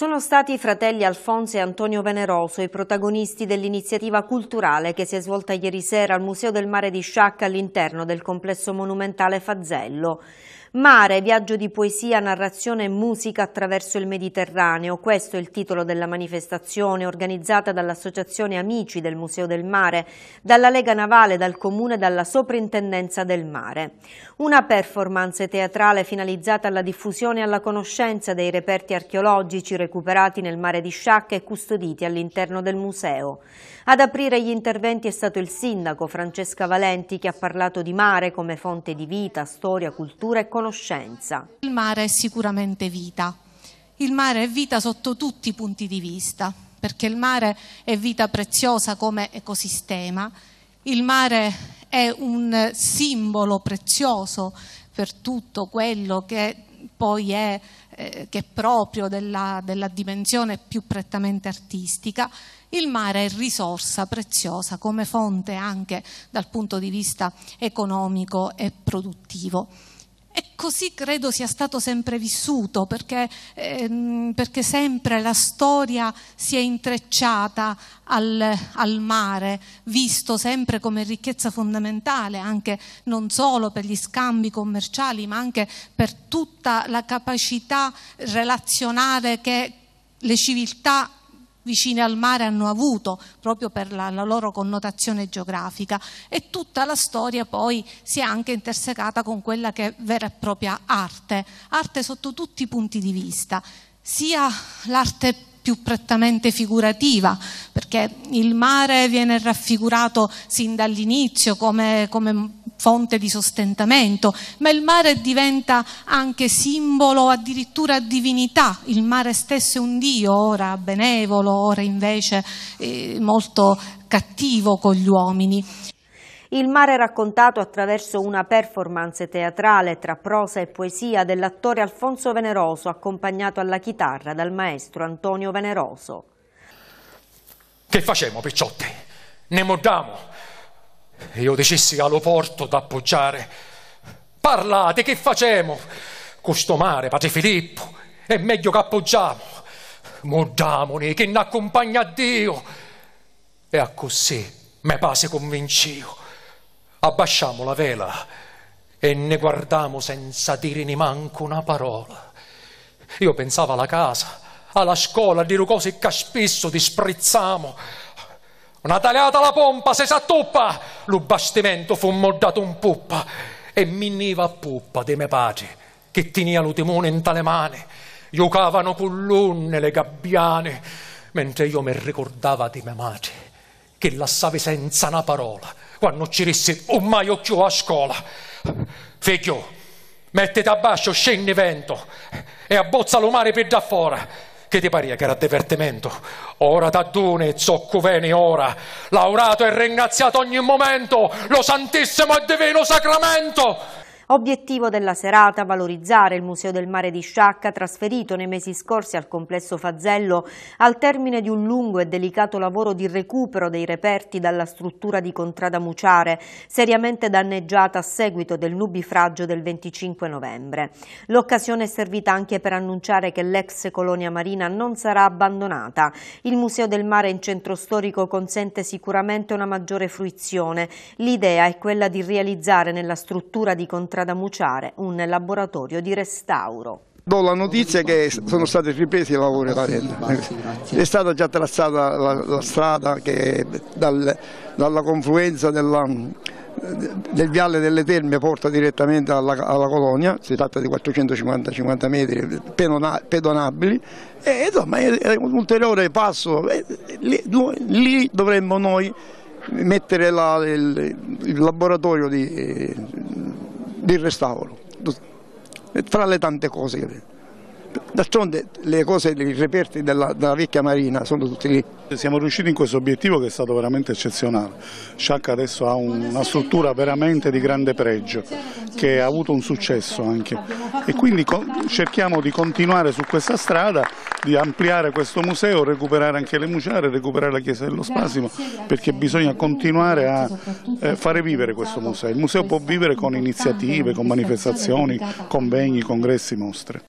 Sono stati i fratelli Alfonso e Antonio Veneroso i protagonisti dell'iniziativa culturale che si è svolta ieri sera al Museo del Mare di Sciacca all'interno del complesso monumentale Fazzello. Mare, viaggio di poesia, narrazione e musica attraverso il Mediterraneo. Questo è il titolo della manifestazione organizzata dall'Associazione Amici del Museo del Mare, dalla Lega Navale, dal Comune e dalla Soprintendenza del Mare. Una performance teatrale finalizzata alla diffusione e alla conoscenza dei reperti archeologici recuperati nel mare di Sciacca e custoditi all'interno del museo. Ad aprire gli interventi è stato il sindaco Francesca Valenti che ha parlato di mare come fonte di vita, storia, cultura e conoscenza conoscenza. Il mare è sicuramente vita. Il mare è vita sotto tutti i punti di vista, perché il mare è vita preziosa come ecosistema. Il mare è un simbolo prezioso per tutto quello che poi è, eh, che è proprio della, della dimensione più prettamente artistica, il mare è risorsa preziosa come fonte anche dal punto di vista economico e produttivo. E così credo sia stato sempre vissuto, perché, ehm, perché sempre la storia si è intrecciata al, al, mare, visto sempre come ricchezza fondamentale, anche non solo per gli scambi commerciali, ma anche per tutta la capacità relazionale che le civiltà vicine al mare hanno avuto proprio per la, la loro connotazione geografica e tutta la storia poi si è anche intersecata con quella che è vera e propria arte, arte sotto tutti i punti di vista, sia l'arte più prettamente figurativa, perché il mare viene raffigurato sin dall'inizio come, come fonte di sostentamento, ma il mare diventa anche simbolo, addirittura divinità, il mare stesso è un dio, ora benevolo, ora invece eh, molto cattivo con gli uomini. Il mare raccontato attraverso una performance teatrale tra prosa e poesia dell'attore Alfonso Veneroso, accompagnato alla chitarra dal maestro Antonio Veneroso. Che facciamo, picciotti? Ne mordiamo? e io dicessi porto d'appoggiare, parlate, che facemo? Questo mare, padre Filippo, è meglio che appoggiamo, mordamone, che ne accompagna Dio. E a così me pase convincio abbasciamo la vela e ne guardammo senza dire ne manco una parola. Io pensavo alla casa, alla scuola, di dire cose che spesso disprezzamo. Una tagliata alla pompa, se s'attoppa! lo bastimento fu moldato in poppa e minniva a poppa di me pace che tenia lo timone in tale mani. Giocavano con l'unne le gabbiane, mentre io mi ricordava di me madre che lasciavi senza una parola quando ci rissi mai occhio a scuola. Figlio, mettiti a bascio, scendi vento e abbozza lo mare per da fora. Che ti pare che era divertimento? Ora t'addune, veni ora, laurato e ringraziato ogni momento, lo Santissimo e Divino Sacramento! Obiettivo della serata valorizzare il Museo del Mare di Sciacca trasferito nei mesi scorsi al complesso Fazzello al termine di un lungo e delicato lavoro di recupero dei reperti dalla struttura di Contrada Muciare seriamente danneggiata a seguito del nubifragio del 25 novembre. L'occasione è servita anche per annunciare che l'ex colonia marina non sarà abbandonata. Il Museo del Mare in centro storico consente sicuramente una maggiore fruizione. L'idea è quella di realizzare nella struttura di Contrada entra ad ammucciare un laboratorio di restauro. Do la notizia che sono stati ripresi i lavori da Renda. È stata già trazzata la, la strada che dal, dalla confluenza della, del viale delle Terme porta direttamente alla, alla colonia, si tratta di 450-50 metri pedonabili e insomma è un ulteriore passo, lì, lì dovremmo noi mettere la, il, il, laboratorio di, di restauro, fra le tante cose. D'altronde le cose, i reperti della, della, vecchia marina sono tutti lì. Siamo riusciti in questo obiettivo che è stato veramente eccezionale. Sciacca adesso ha una struttura veramente di grande pregio, che ha avuto un successo anche. E quindi cerchiamo di continuare su questa strada di ampliare questo museo, recuperare anche le muciare, recuperare la chiesa dello Spasimo, perché bisogna continuare a eh, fare vivere questo museo. Il museo può vivere con iniziative, con manifestazioni, convegni, congressi, mostre.